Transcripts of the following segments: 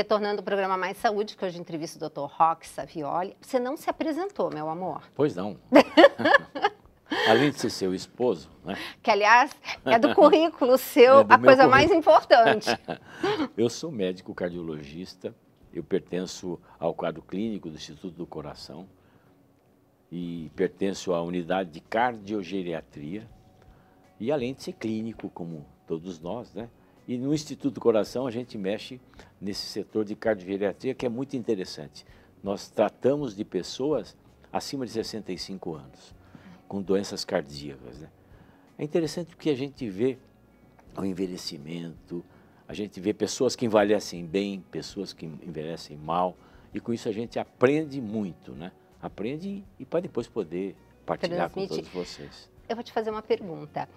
Retornando ao programa Mais Saúde, que hoje entrevista o Dr. Roque Savioli. Você não se apresentou, meu amor. Pois não. Além de ser seu esposo, né? Que, aliás, é do currículo seu é do a coisa currículo. mais importante. eu sou médico cardiologista, eu pertenço ao quadro clínico do Instituto do Coração e pertenço à unidade de cardiogeriatria. E além de ser clínico, como todos nós, né? E no Instituto do Coração a gente mexe nesse setor de cardiogeriatria que é muito interessante. Nós tratamos de pessoas acima de 65 anos com doenças cardíacas. Né? É interessante porque a gente vê o envelhecimento, a gente vê pessoas que envelhecem bem, pessoas que envelhecem mal, e com isso a gente aprende muito, né? Aprende e para depois poder partilhar Transmite. com todos vocês eu vou te fazer uma pergunta.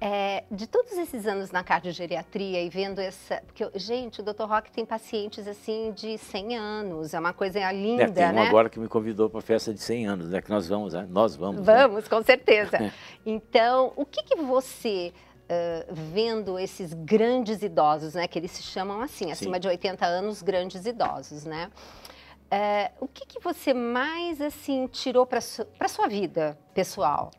É, de todos esses anos na cardiogeriatria e vendo essa. Porque, gente, o Dr. Rock tem pacientes assim de 100 anos, é uma coisa linda. É, tem um né? agora que me convidou para a festa de 100 anos, né? Que nós vamos, né? Nós vamos. Né? Vamos, né? com certeza. É. então, o que, que você. Uh, vendo esses grandes idosos, né, que eles se chamam assim, acima Sim. de 80 anos, grandes idosos, né? Uh, o que, que você mais assim tirou para su para sua vida pessoal?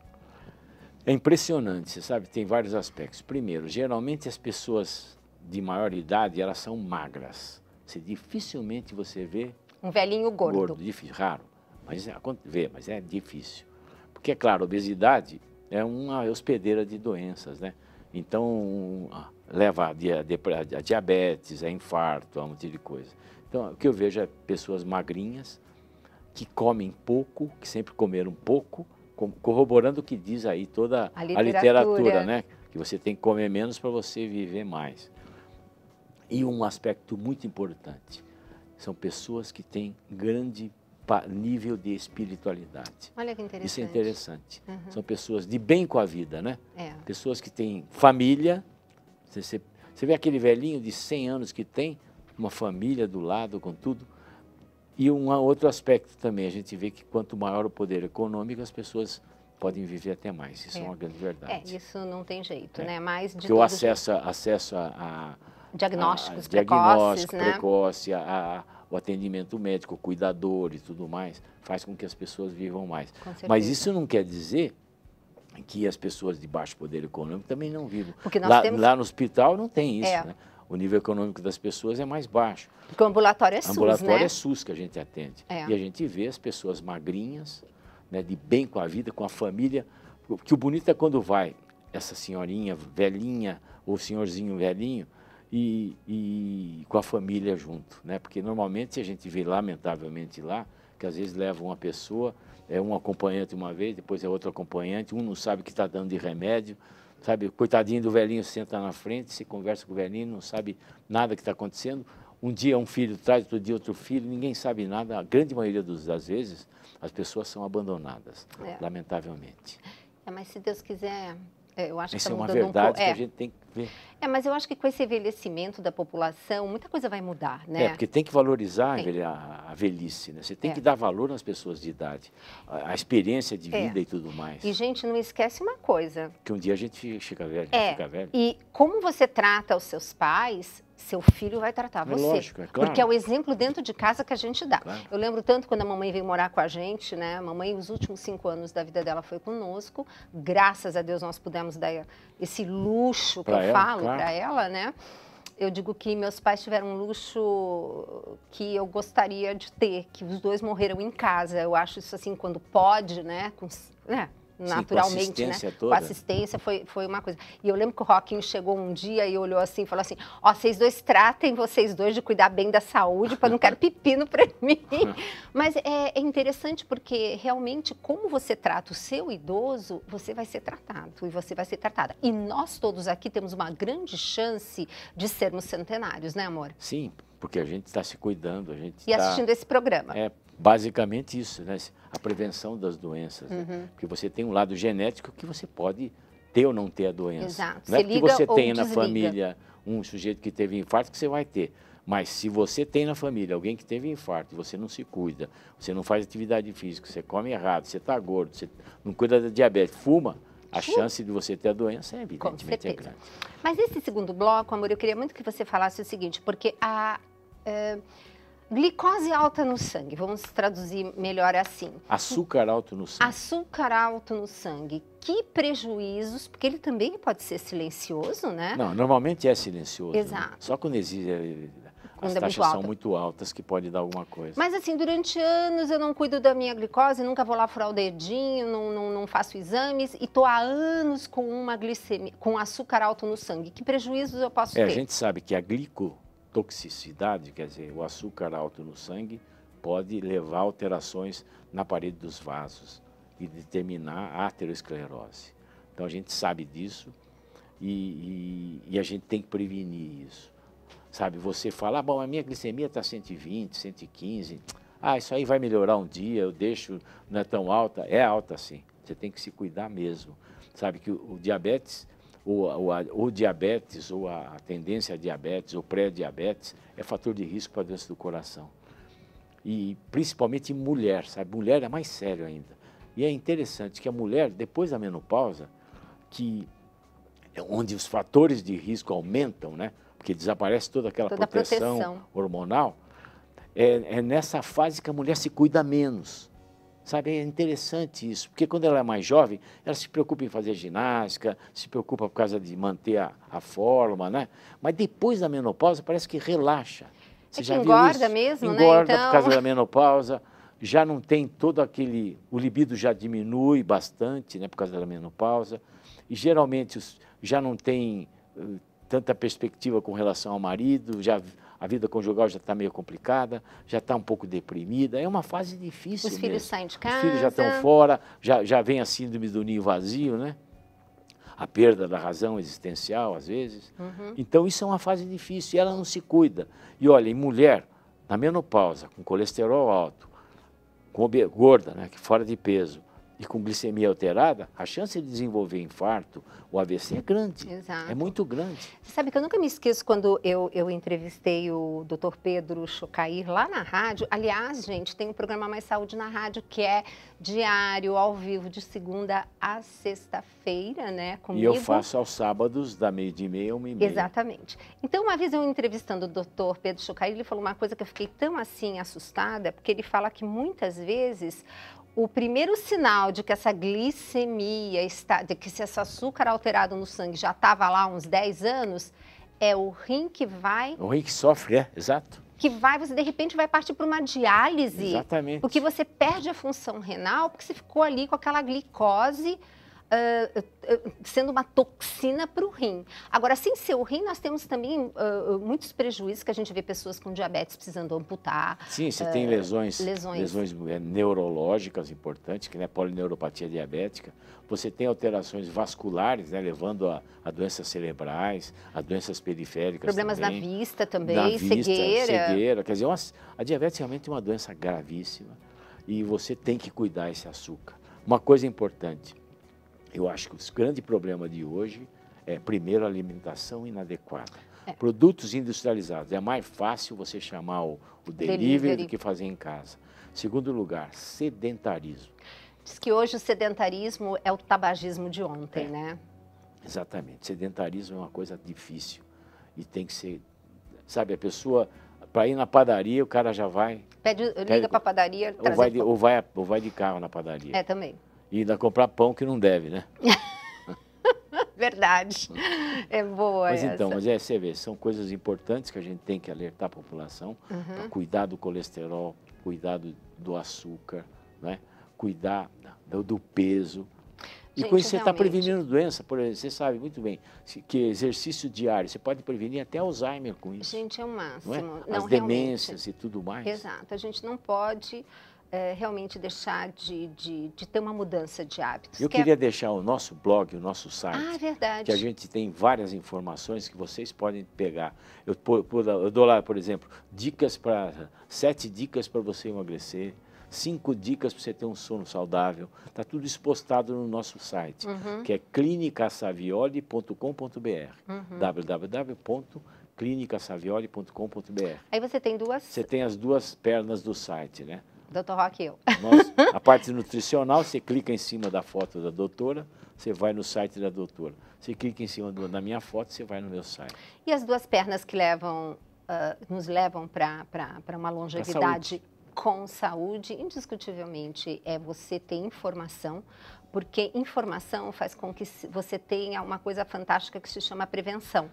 É impressionante, você sabe, tem vários aspectos. Primeiro, geralmente as pessoas de maior idade, elas são magras. Você dificilmente você vê... Um velhinho gordo. Gordo, difícil, raro. Mas é, vê, mas é difícil. Porque, é claro, a obesidade é uma hospedeira de doenças, né? Então, ah, leva a, a, a diabetes, a infarto, a um monte de coisa. Então, o que eu vejo é pessoas magrinhas, que comem pouco, que sempre comeram pouco, corroborando o que diz aí toda a literatura, a literatura né? Que você tem que comer menos para você viver mais. E um aspecto muito importante: são pessoas que têm grande nível de espiritualidade. Olha que interessante. Isso é interessante. Uhum. São pessoas de bem com a vida, né? É. Pessoas que têm família. Você, você, você vê aquele velhinho de 100 anos que tem uma família do lado com tudo e um outro aspecto também, a gente vê que quanto maior o poder econômico, as pessoas podem viver até mais. Isso é, é uma grande verdade. É, isso não tem jeito, é. né? mais de Porque o acesso, acesso a, a diagnósticos a, a precoces, diagnóstico né? precoce, a, o atendimento médico, o cuidador e tudo mais, faz com que as pessoas vivam mais. Mas isso não quer dizer que as pessoas de baixo poder econômico também não vivam. Porque nós lá, temos... lá no hospital não tem isso, é. né? o nível econômico das pessoas é mais baixo. Porque o ambulatório é SUS, ambulatório né? é SUS que a gente atende. É. E a gente vê as pessoas magrinhas, né, de bem com a vida, com a família. Que o bonito é quando vai essa senhorinha velhinha ou senhorzinho velhinho e, e com a família junto, né? Porque normalmente a gente vê, lamentavelmente, lá, que às vezes leva uma pessoa, é um acompanhante uma vez, depois é outro acompanhante, um não sabe o que está dando de remédio, Sabe, coitadinho do velhinho senta na frente, se conversa com o velhinho, não sabe nada que está acontecendo. Um dia um filho traz, outro dia outro filho, ninguém sabe nada. A grande maioria dos, das vezes, as pessoas são abandonadas, é. lamentavelmente. É, mas se Deus quiser, é, eu acho Isso que tá é uma verdade um... que é. a gente tem que ver. É, mas eu acho que com esse envelhecimento da população, muita coisa vai mudar, né? É, porque tem que valorizar tem. A, a, velhice, né? Você tem é. que dar valor nas pessoas de idade, a, a experiência de é. vida é. e tudo mais. E, gente, não esquece uma coisa. Que um dia a gente fica velho, é. fica velho. E como você trata os seus pais seu filho vai tratar é você. É lógico, é claro. Porque é o exemplo dentro de casa que a gente dá. Claro. Eu lembro tanto quando a mamãe veio morar com a gente, né? A mamãe, os últimos cinco anos da vida dela foi conosco. Graças a Deus nós pudemos dar esse luxo que pra eu ela, falo claro. para ela, né? Eu digo que meus pais tiveram um luxo que eu gostaria de ter, que os dois morreram em casa. Eu acho isso assim, quando pode, né? Com, né? naturalmente, Sim, com né? Toda. Com assistência foi, foi uma coisa. E eu lembro que o Roquinho chegou um dia e olhou assim e falou assim: Ó, oh, vocês dois tratem vocês dois de cuidar bem da saúde, para não quero pepino para mim. Mas é, é interessante porque realmente, como você trata o seu idoso, você vai ser tratado e você vai ser tratada. E nós todos aqui temos uma grande chance de sermos centenários, né, amor? Sim, porque a gente está se cuidando, a gente e tá... assistindo esse programa. É, basicamente isso, né? a prevenção das doenças. Né? Uhum. Né? Porque você tem um lado genético que você pode ter ou não ter a doença. Exato. Não é se porque você tem na desliga. família um sujeito que teve infarto que você vai ter. Mas se você tem na família alguém que teve infarto, você não se cuida, você não faz atividade física, você come errado, você está gordo, você não cuida da diabetes, fuma, a chance de você ter a doença é evidentemente é grande. Mas esse segundo bloco, amor, eu queria muito que você falasse o seguinte, porque a, eh, glicose alta no sangue, vamos traduzir melhor assim. Açúcar alto no sangue. Açúcar alto no sangue. Que prejuízos, porque ele também pode ser silencioso, né? Não, normalmente é silencioso. Né? Exato. Né? Só quando existe eh, as é taxas muito são muito altas que pode dar alguma coisa. Mas assim, durante anos eu não cuido da minha glicose, nunca vou lá furar o dedinho, não, não, não faço exames e estou há anos com uma glicemia, com açúcar alto no sangue. Que prejuízos eu posso é, ter? A gente sabe que a glico toxicidade, quer dizer, o açúcar alto no sangue, pode levar a alterações na parede dos vasos e determinar a aterosclerose. Então a gente sabe disso e, e, e a gente tem que prevenir isso. Sabe, você fala, ah, bom, a minha glicemia está 120, 115, ah, isso aí vai melhorar um dia, eu deixo, não é tão alta. É alta sim, você tem que se cuidar mesmo. Sabe que o, o diabetes ou, ou, a, ou diabetes, ou a, a tendência a diabetes, ou pré-diabetes, é fator de risco para a doença do coração. E principalmente em mulher, sabe? Mulher é mais sério ainda. E é interessante que a mulher, depois da menopausa, que é onde os fatores de risco aumentam, né? Porque desaparece toda aquela toda proteção, proteção, hormonal, é, é nessa fase que a mulher se cuida menos. Sabe, é interessante isso, porque quando ela é mais jovem, ela se preocupa em fazer ginástica, se preocupa por causa de manter a, a forma, né? Mas depois da menopausa parece que relaxa. É Você é já engorda viu isso? mesmo, engorda né? Engorda então... por causa da menopausa, já não tem todo aquele... O libido já diminui bastante, né, por causa da menopausa. E geralmente já não tem uh, tanta perspectiva com relação ao marido, já a vida conjugal já está meio complicada, já está um pouco deprimida. É uma fase difícil. Os mesmo. filhos saem de casa. Os filhos já estão fora, já, já vem a síndrome do ninho vazio, né? A perda da razão existencial, às vezes. Uhum. Então, isso é uma fase difícil e ela não se cuida. E olha, em mulher, na menopausa, com colesterol alto, com gorda, né, que fora de peso, e com glicemia alterada, a chance de desenvolver infarto, o AVC é grande. É Exato. É muito grande. Você sabe que eu nunca me esqueço quando eu, eu entrevistei o Dr. Pedro Chocair lá na rádio. Aliás, gente, tem um programa Mais Saúde na rádio que é diário, ao vivo, de segunda a sexta-feira, né? Comigo. E eu faço aos sábados, da meia-dia e meia, uma e meia. Exatamente. Então, uma vez eu entrevistando o Dr. Pedro Chocair, ele falou uma coisa que eu fiquei tão assim assustada, porque ele fala que muitas vezes o primeiro sinal de que essa glicemia está, de que se esse açúcar alterado no sangue já estava lá há uns 10 anos, é o rim que vai. É o rim que sofre, é, exato. Que vai, você de repente vai partir para uma diálise. Exatamente. Porque você perde a função renal, porque você ficou ali com aquela glicose uh, sendo uma toxina para o rim. Agora, sem ser o rim, nós temos também uh, muitos prejuízos que a gente vê pessoas com diabetes precisando amputar. Sim, você uh, tem lesões, lesões, lesões é, neurológicas importantes, que é né, polineuropatia diabética. Você tem alterações vasculares, né, levando a, a, doenças cerebrais, a doenças periféricas. Problemas também. na vista também, na cegueira. Vista, cegueira. Quer dizer, é uma, a diabetes realmente é uma doença gravíssima e você tem que cuidar esse açúcar. Uma coisa importante, eu acho que o grande problema de hoje é, primeiro, alimentação inadequada. É. Produtos industrializados. É mais fácil você chamar o, o delivery, delivery do que fazer em casa. Segundo lugar, sedentarismo. Diz que hoje o sedentarismo é o tabagismo de ontem, é. né? Exatamente. Sedentarismo é uma coisa difícil e tem que ser, sabe, a pessoa para ir na padaria, o cara já vai. Pede, liga para a padaria. Ou vai, de, ou, vai, ou vai de carro na padaria. É, também e ainda comprar pão que não deve, né? Verdade. É boa. Mas essa. então, mas é, você vê, são coisas importantes que a gente tem que alertar a população uhum. para tá? cuidar do colesterol, cuidar do, açúcar, né? cuidar do, do peso. Gente, e com isso você está prevenindo doença, por exemplo, você sabe muito bem que exercício diário, você pode prevenir até Alzheimer com isso. Gente, é o é? máximo. Não é? Não, As demências e tudo mais. Exato, a gente não pode é, realmente deixar de, de, de, ter uma mudança de hábitos. Eu é queria deixar o nosso blog, o nosso site. Ah, verdade. Que a gente tem várias informações que vocês podem pegar. Eu, eu dou lá, por exemplo, dicas para sete dicas para você emagrecer cinco dicas para você ter um sono saudável. Está tudo expostado no nosso site, uhum. que é clinicasavioli.com.br. Uhum. www.clinicasavioli.com.br. Aí você tem duas. Você tem as duas pernas do site, né? Doutor Roque, e eu. a parte nutricional, você clica em cima da foto da doutora, você vai no site da doutora. Você clica em cima do, da minha foto, você vai no meu site. E as duas pernas que levam, uh, nos levam para uma longevidade saúde. com saúde, indiscutivelmente, é você ter informação, porque informação faz com que você tenha uma coisa fantástica que se chama prevenção.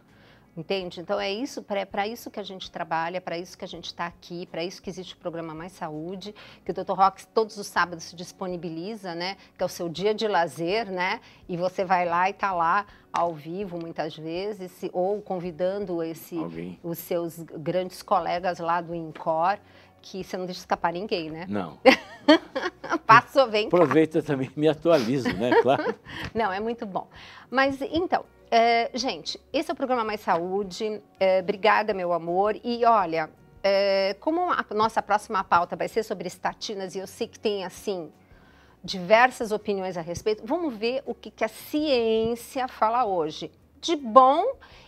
Entende? Então é isso, é para isso que a gente trabalha, para isso que a gente está aqui, para isso que existe o programa Mais Saúde, que o Dr. Rox todos os sábados se disponibiliza, né? Que é o seu dia de lazer, né? E você vai lá e está lá ao vivo muitas vezes, ou convidando esse, os seus grandes colegas lá do INCOR que você não deixa escapar ninguém, né? Não. Passou, bem. Aproveita cá. também, me atualizo, né? Claro. não, é muito bom. Mas então, é, gente, esse é o programa Mais Saúde. É, obrigada, meu amor. E olha, é, como a nossa próxima pauta vai ser sobre estatinas, e eu sei que tem assim diversas opiniões a respeito, vamos ver o que, que a ciência fala hoje. De bom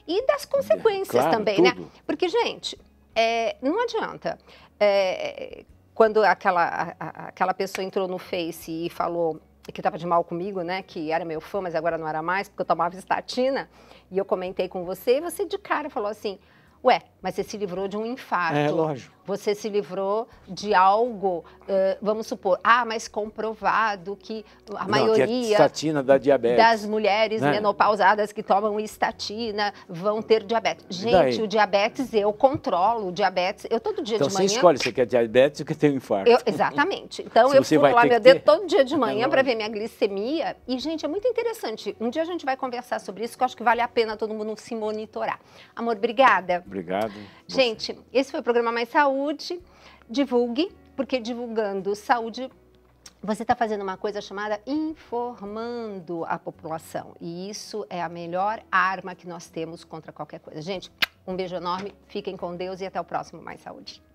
e das consequências claro, também, né? tudo. né? Porque, gente, é, não adianta. É, quando aquela, a, aquela pessoa entrou no Face e falou que estava de mal comigo, né? Que era meu fã, mas agora não era mais, porque eu tomava estatina. E eu comentei com você e você de cara falou assim: Ué, mas você se livrou de um infarto. É, lógico. Você se livrou de algo, uh, vamos supor, ah, mas comprovado que a Não, é maioria que a estatina da diabetes. das mulheres né? menopausadas que tomam estatina vão ter diabetes. Gente, o diabetes eu controlo, o diabetes, eu todo dia então, de manhã... Então você escolhe se quer diabetes ou quer ter um infarto. Eu, exatamente. Então eu furo lá meu dedo ter... todo dia de é manhã é para ver minha glicemia. E, gente, é muito interessante. Um dia a gente vai conversar sobre isso, que eu acho que vale a pena todo mundo se monitorar. Amor, obrigada. Obrigado. Gente, você. esse foi o programa Mais Saúde saúde, divulgue, porque divulgando saúde você está fazendo uma coisa chamada informando a população. E isso é a melhor arma que nós temos contra qualquer coisa. Gente, um beijo enorme, fiquem com Deus e até o próximo Mais Saúde.